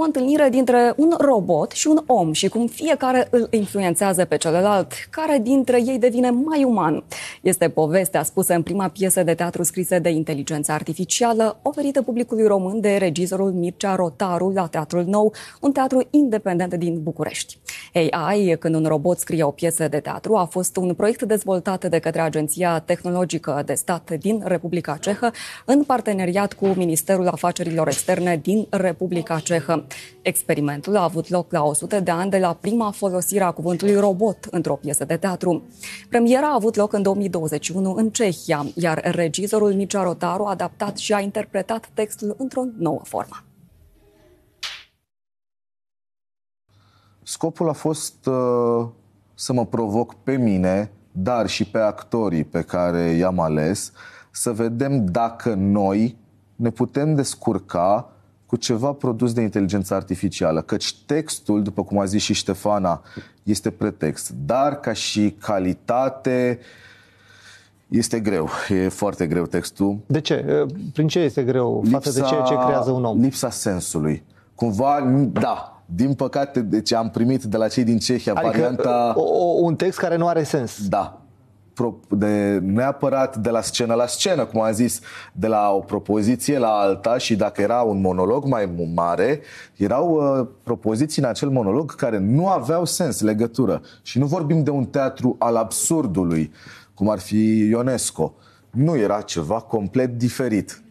o întâlnire dintre un robot și un om și cum fiecare îl influențează pe celălalt, care dintre ei devine mai uman. Este povestea spusă în prima piesă de teatru scrisă de inteligență artificială, oferită publicului român de regizorul Mircea Rotaru la Teatrul Nou, un teatru independent din București. AI, când un robot scrie o piesă de teatru, a fost un proiect dezvoltat de către Agenția Tehnologică de Stat din Republica Cehă, în parteneriat cu Ministerul Afacerilor Externe din Republica Cehă. Experimentul a avut loc la 100 de ani de la prima folosire a cuvântului robot într-o piesă de teatru. Premiera a avut loc în 2021 în Cehia, iar regizorul Mircea Rotaru a adaptat și a interpretat textul într-o nouă formă. Scopul a fost uh, să mă provoc pe mine, dar și pe actorii pe care i-am ales, să vedem dacă noi ne putem descurca cu ceva produs de inteligență artificială, căci textul, după cum a zis și Ștefana, este pretext, dar ca și calitate este greu, e foarte greu textul. De ce? Prin ce este greu lipsa, față de ceea ce creează un om? Lipsa sensului. Cumva, da, din păcate, deci am primit de la cei din Cehia adică varianta... O, o, un text care nu are sens. Da, de, neapărat de la scenă la scenă, cum am zis, de la o propoziție la alta și dacă era un monolog mai mare, erau uh, propoziții în acel monolog care nu aveau sens, legătură. Și nu vorbim de un teatru al absurdului, cum ar fi Ionesco. Nu era ceva complet diferit.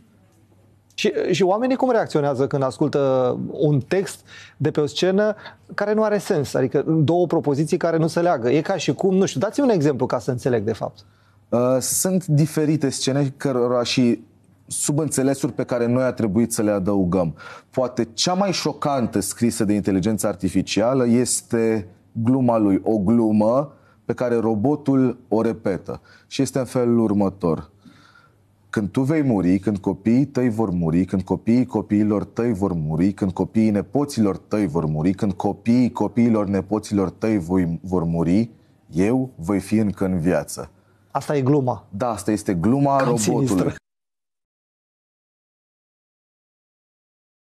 Și, și oamenii cum reacționează când ascultă un text de pe o scenă care nu are sens? Adică două propoziții care nu se leagă. E ca și cum, nu știu, dați-mi un exemplu ca să înțeleg de fapt. Uh, sunt diferite scene cărora și subînțelesuri pe care noi a trebuit să le adăugăm. Poate cea mai șocantă scrisă de inteligență artificială este gluma lui, o glumă pe care robotul o repetă. Și este în felul următor. Când tu vei muri, când copiii tăi vor muri, când copiii copiilor tăi vor muri, când copiii nepoților tăi vor muri, când copiii copiilor nepoților tăi voi, vor muri, eu voi fi încă în viață. Asta e gluma. Da, asta este gluma Cam robotului. Sinistră.